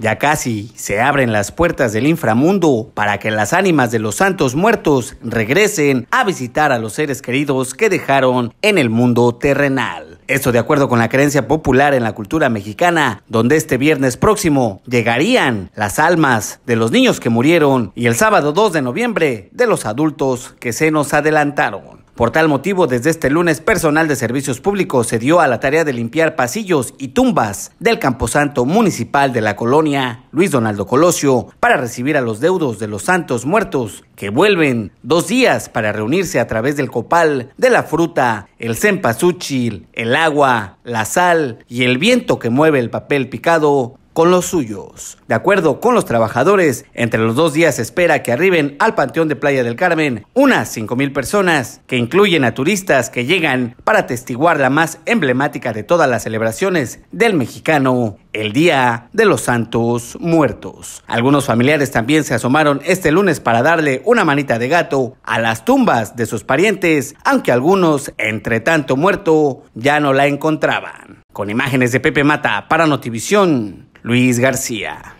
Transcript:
Ya casi se abren las puertas del inframundo para que las ánimas de los santos muertos regresen a visitar a los seres queridos que dejaron en el mundo terrenal. Esto de acuerdo con la creencia popular en la cultura mexicana, donde este viernes próximo llegarían las almas de los niños que murieron y el sábado 2 de noviembre de los adultos que se nos adelantaron. Por tal motivo, desde este lunes, personal de servicios públicos se dio a la tarea de limpiar pasillos y tumbas del Camposanto Municipal de la colonia Luis Donaldo Colosio para recibir a los deudos de los santos muertos que vuelven dos días para reunirse a través del copal, de la fruta, el cempasúchil, el agua, la sal y el viento que mueve el papel picado con los suyos. De acuerdo con los trabajadores, entre los dos días se espera que arriben al Panteón de Playa del Carmen unas 5.000 personas, que incluyen a turistas que llegan para testiguar la más emblemática de todas las celebraciones del mexicano, el Día de los Santos Muertos. Algunos familiares también se asomaron este lunes para darle una manita de gato a las tumbas de sus parientes, aunque algunos, entre tanto muerto, ya no la encontraban. Con imágenes de Pepe Mata para Notivisión, Luis García.